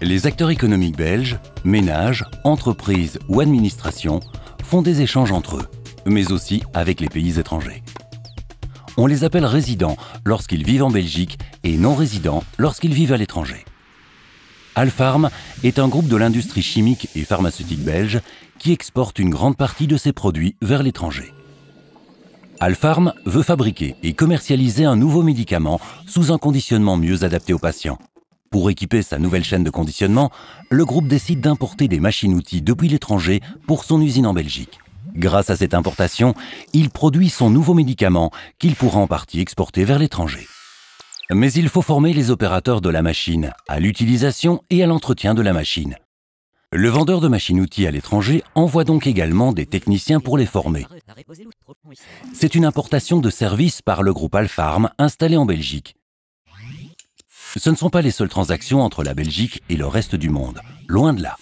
Les acteurs économiques belges, ménages, entreprises ou administrations font des échanges entre eux, mais aussi avec les pays étrangers. On les appelle résidents lorsqu'ils vivent en Belgique et non résidents lorsqu'ils vivent à l'étranger. Alpharm est un groupe de l'industrie chimique et pharmaceutique belge qui exporte une grande partie de ses produits vers l'étranger. Alpharm veut fabriquer et commercialiser un nouveau médicament sous un conditionnement mieux adapté aux patients, pour équiper sa nouvelle chaîne de conditionnement, le groupe décide d'importer des machines-outils depuis l'étranger pour son usine en Belgique. Grâce à cette importation, il produit son nouveau médicament qu'il pourra en partie exporter vers l'étranger. Mais il faut former les opérateurs de la machine à l'utilisation et à l'entretien de la machine. Le vendeur de machines-outils à l'étranger envoie donc également des techniciens pour les former. C'est une importation de services par le groupe Alpharm installé en Belgique. Ce ne sont pas les seules transactions entre la Belgique et le reste du monde, loin de là.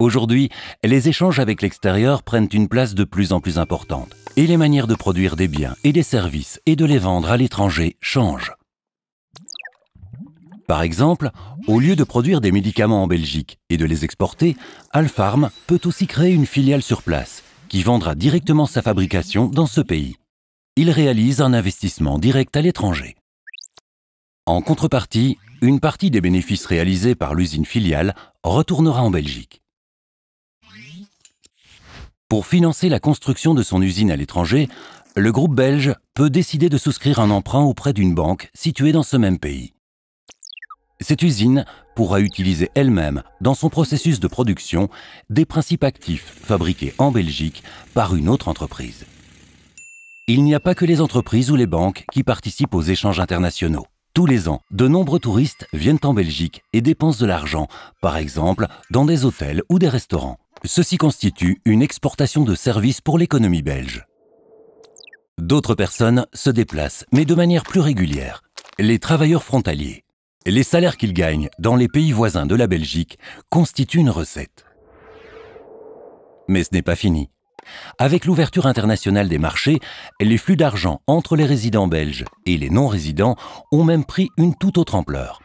Aujourd'hui, les échanges avec l'extérieur prennent une place de plus en plus importante, et les manières de produire des biens et des services et de les vendre à l'étranger changent. Par exemple, au lieu de produire des médicaments en Belgique et de les exporter, Alpharm peut aussi créer une filiale sur place qui vendra directement sa fabrication dans ce pays. Il réalise un investissement direct à l'étranger. En contrepartie, une partie des bénéfices réalisés par l'usine filiale retournera en Belgique. Pour financer la construction de son usine à l'étranger, le groupe belge peut décider de souscrire un emprunt auprès d'une banque située dans ce même pays. Cette usine pourra utiliser elle-même, dans son processus de production, des principes actifs fabriqués en Belgique par une autre entreprise. Il n'y a pas que les entreprises ou les banques qui participent aux échanges internationaux. Tous les ans, de nombreux touristes viennent en Belgique et dépensent de l'argent, par exemple dans des hôtels ou des restaurants. Ceci constitue une exportation de services pour l'économie belge. D'autres personnes se déplacent, mais de manière plus régulière. Les travailleurs frontaliers. Les salaires qu'ils gagnent dans les pays voisins de la Belgique constituent une recette. Mais ce n'est pas fini. Avec l'ouverture internationale des marchés, les flux d'argent entre les résidents belges et les non-résidents ont même pris une toute autre ampleur.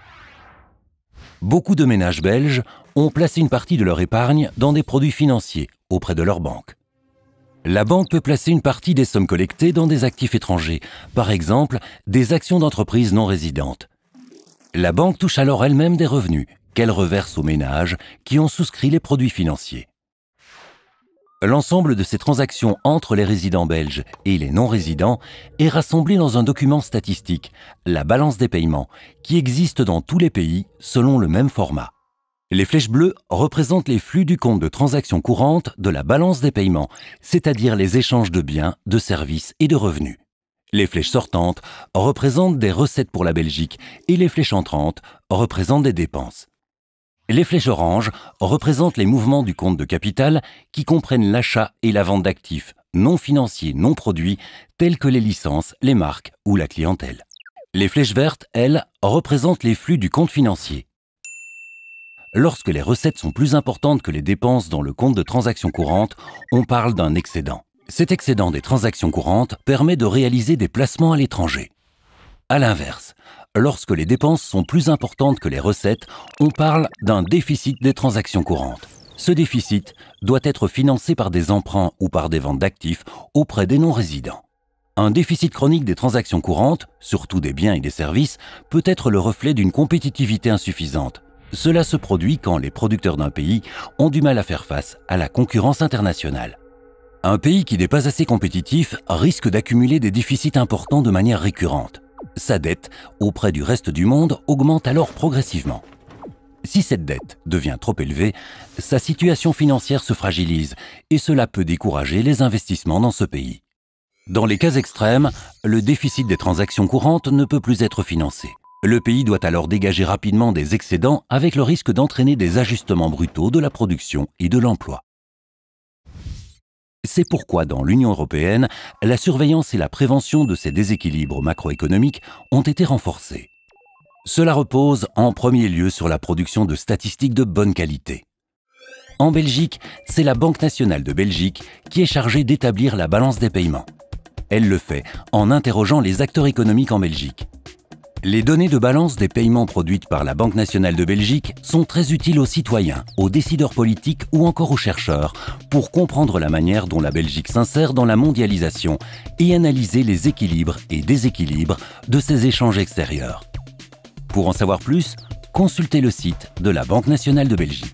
Beaucoup de ménages belges ont placé une partie de leur épargne dans des produits financiers auprès de leur banque. La banque peut placer une partie des sommes collectées dans des actifs étrangers, par exemple des actions d'entreprises non résidentes. La banque touche alors elle-même des revenus qu'elle reverse aux ménages qui ont souscrit les produits financiers. L'ensemble de ces transactions entre les résidents belges et les non-résidents est rassemblé dans un document statistique, la balance des paiements, qui existe dans tous les pays selon le même format. Les flèches bleues représentent les flux du compte de transactions courantes de la balance des paiements, c'est-à-dire les échanges de biens, de services et de revenus. Les flèches sortantes représentent des recettes pour la Belgique et les flèches entrantes représentent des dépenses. Les flèches oranges représentent les mouvements du compte de capital qui comprennent l'achat et la vente d'actifs non financiers, non produits, tels que les licences, les marques ou la clientèle. Les flèches vertes, elles, représentent les flux du compte financier. Lorsque les recettes sont plus importantes que les dépenses dans le compte de transactions courantes, on parle d'un excédent. Cet excédent des transactions courantes permet de réaliser des placements à l'étranger. À l'inverse, lorsque les dépenses sont plus importantes que les recettes, on parle d'un déficit des transactions courantes. Ce déficit doit être financé par des emprunts ou par des ventes d'actifs auprès des non-résidents. Un déficit chronique des transactions courantes, surtout des biens et des services, peut être le reflet d'une compétitivité insuffisante. Cela se produit quand les producteurs d'un pays ont du mal à faire face à la concurrence internationale. Un pays qui n'est pas assez compétitif risque d'accumuler des déficits importants de manière récurrente. Sa dette auprès du reste du monde augmente alors progressivement. Si cette dette devient trop élevée, sa situation financière se fragilise et cela peut décourager les investissements dans ce pays. Dans les cas extrêmes, le déficit des transactions courantes ne peut plus être financé. Le pays doit alors dégager rapidement des excédents avec le risque d'entraîner des ajustements brutaux de la production et de l'emploi. C'est pourquoi dans l'Union européenne, la surveillance et la prévention de ces déséquilibres macroéconomiques ont été renforcées. Cela repose en premier lieu sur la production de statistiques de bonne qualité. En Belgique, c'est la Banque nationale de Belgique qui est chargée d'établir la balance des paiements. Elle le fait en interrogeant les acteurs économiques en Belgique. Les données de balance des paiements produites par la Banque nationale de Belgique sont très utiles aux citoyens, aux décideurs politiques ou encore aux chercheurs pour comprendre la manière dont la Belgique s'insère dans la mondialisation et analyser les équilibres et déséquilibres de ses échanges extérieurs. Pour en savoir plus, consultez le site de la Banque nationale de Belgique.